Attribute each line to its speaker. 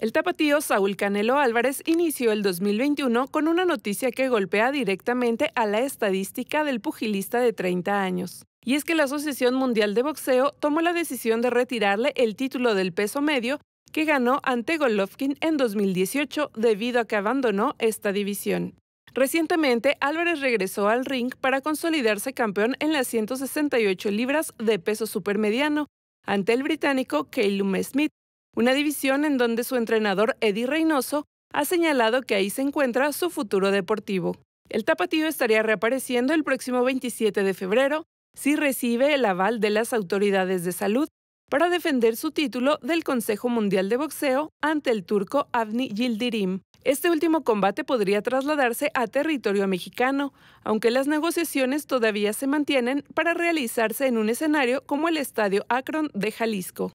Speaker 1: El tapatío Saúl Canelo Álvarez inició el 2021 con una noticia que golpea directamente a la estadística del pugilista de 30 años. Y es que la Asociación Mundial de Boxeo tomó la decisión de retirarle el título del peso medio que ganó ante Golovkin en 2018 debido a que abandonó esta división. Recientemente, Álvarez regresó al ring para consolidarse campeón en las 168 libras de peso supermediano ante el británico Caleb Smith, una división en donde su entrenador Eddie Reynoso ha señalado que ahí se encuentra su futuro deportivo. El tapatío estaría reapareciendo el próximo 27 de febrero si recibe el aval de las autoridades de salud para defender su título del Consejo Mundial de Boxeo ante el turco Avni Yildirim. Este último combate podría trasladarse a territorio mexicano, aunque las negociaciones todavía se mantienen para realizarse en un escenario como el Estadio Akron de Jalisco.